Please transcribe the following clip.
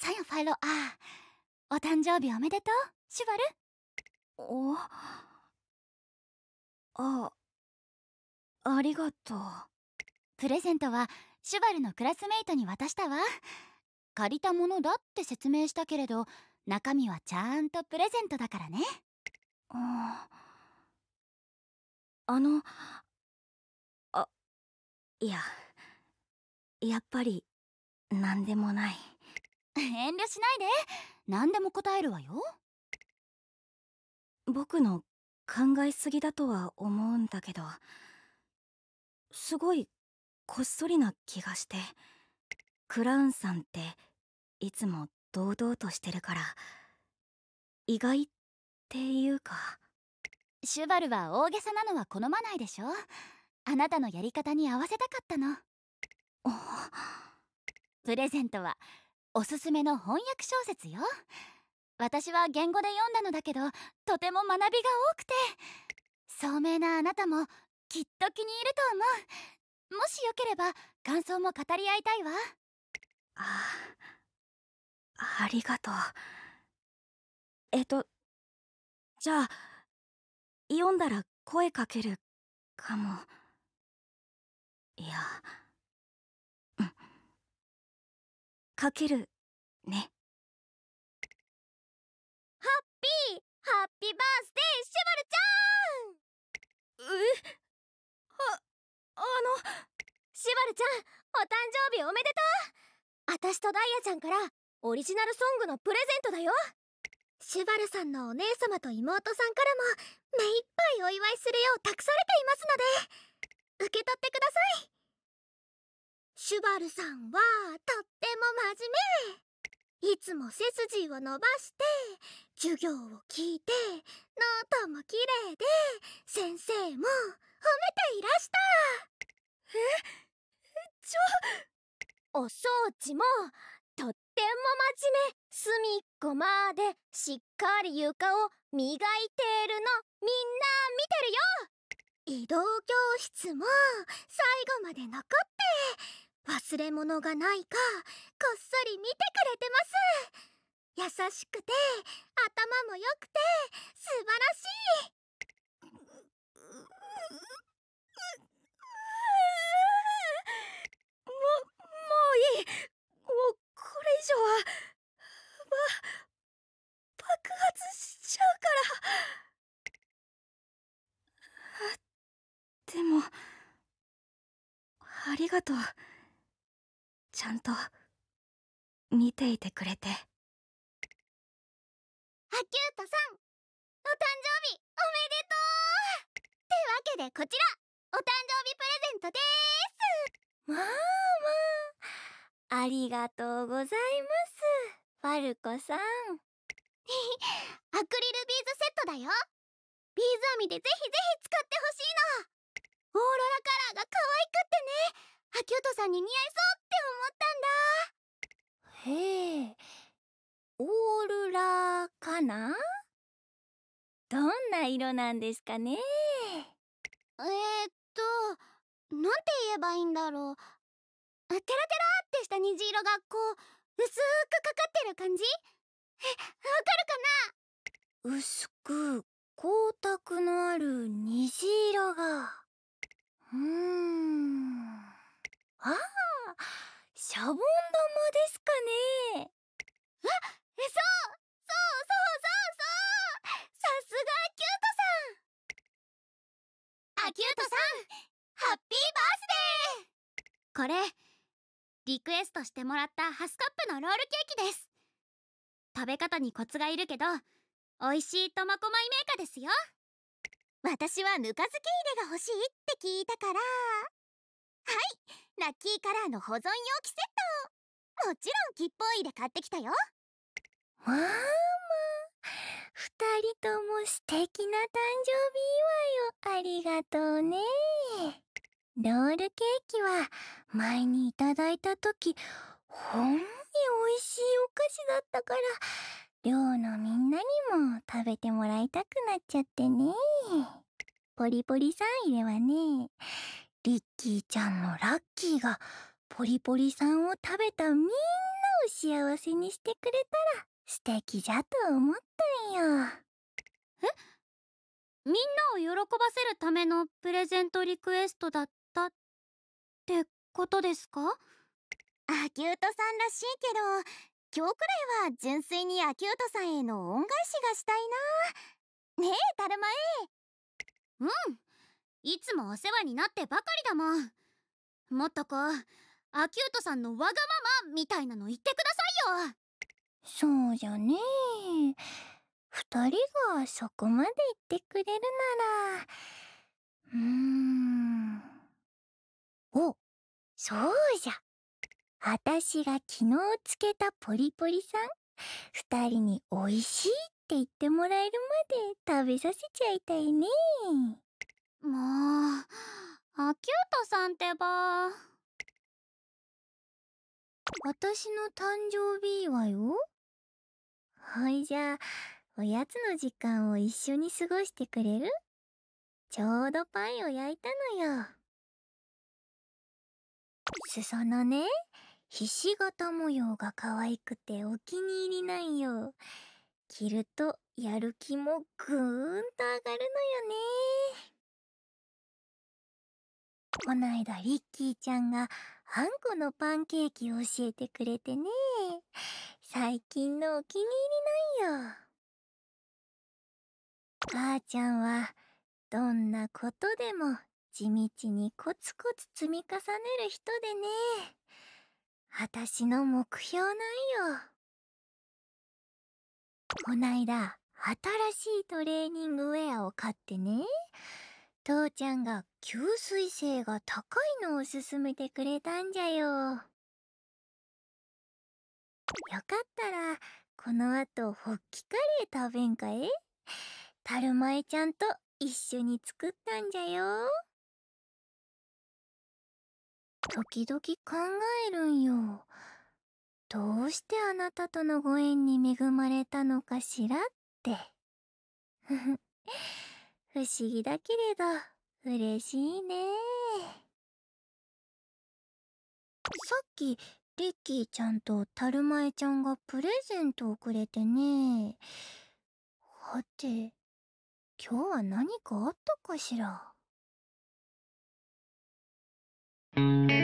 さよファイロああお誕生日おめでとうシュバルおあありがとうプレゼントはシュバルのクラスメイトに渡したわ借りたものだって説明したけれど中身はちゃんとプレゼントだからねあのあいややっぱり何でもない。遠慮しないで何でも答えるわよ僕の考えすぎだとは思うんだけどすごいこっそりな気がしてクラウンさんっていつも堂々としてるから意外っていうかシュバルは大げさなのは好まないでしょあなたのやり方に合わせたかったのプレゼントはおすすめの翻訳小説よ私は言語で読んだのだけどとても学びが多くて聡明なあなたもきっと気に入ると思うもしよければ感想も語り合いたいわあありがとうえっとじゃあ読んだら声かけるかもいや。かけるねハッピーハッピーバースデーシュバルちゃんえああのシュバルちゃんお誕生日おめでとう私とダイヤちゃんからオリジナルソングのプレゼントだよシュバルさんのお姉様と妹さんからも目いっぱいお祝いするよう託されていますので受け取ってくださいシュバルさんはとっじめいつも背筋を伸ばして授業を聞いてノートも綺麗で先生も褒めていらしたえちょお掃除もとっても真面目隅っこまでしっかり床を磨いてるのみんな見てるよ移動教室も最後まで残って忘れ物がないかこっそり見てくれてます優しくて頭も良くて素晴らしいももういいもうこれ以上はば爆発しちゃうからでもありがとう。ちゃんと見ていてくれてアキュートさんお誕生日おめでとうってわけでこちらお誕生日プレゼントですまあまあありがとうございますファルコさんアクリルビーズセットだよビーズ編みでぜひぜひ使ってほしいのオーロラカラーが可愛くってねアキュートさんに似合いそうって思どんな色なんですかねえー、っとなんて言えばいいんだろうテラテラってした虹色がこう薄くかかってる感じえわかるかな薄く光沢のある虹色がうーんああシャボンこれリクエストしてもらったハスカップのロールケーキです食べ方にコツがいるけど美味しい苫小牧メーカーですよ私はぬか漬け入れが欲しいって聞いたからはいラッキーカラーの保存容器セットもちろん吉報入れ買ってきたよまあまあ2人とも素敵な誕生日祝いをありがとうねロールケーキは前にいただいた時ほんに美味しいお菓子だったから寮のみんなにも食べてもらいたくなっちゃってねポリポリさん入れはねリッキーちゃんのラッキーがポリポリさんを食べたみんなを幸せにしてくれたら素敵じゃと思ったんよえみんなを喜ばせるためのプレゼントリクエストだっってことですかアキュートさんらしいけど今日くらいは純粋にアキュートさんへの恩返しがしたいなねえタルマエうんいつもお世話になってばかりだもんもっとこうアキュートさんのわがままみたいなの言ってくださいよそうじゃねえ2人がそこまで言ってくれるならうーんそうじゃ。あたしが昨日つけたポリポリさん、二人においしいって言ってもらえるまで食べさせちゃいたいね。もう、アキュートさんってば。私の誕生日はよ。ほいじゃあ、おやつの時間を一緒に過ごしてくれるちょうどパイを焼いたのよ。裾のね、ひし形模様が可愛くてお気に入りなんよ。着るとやる気もぐーんと上がるのよね。こないだリッキーちゃんがあんこのパンケーキを教えてくれてね。最近のお気に入りなんよ。母ちゃんはどんなことでも地道にコツコツ積み重ねる人でね私の目標なんよこないだ新しいトレーニングウェアを買ってね父ちゃんが吸水性が高いのを勧めてくれたんじゃよよかったらこのあとホッキカレー食べんかえたるまえちゃんと一緒に作ったんじゃよ。時々考えるんよ。どうしてあなたとのご縁に恵まれたのかしらって。不思議だけれど、嬉しいね。さっき、リッキーちゃんとタルマエちゃんがプレゼントをくれてね。はて、今日は何かあったかしら。Mm-hmm.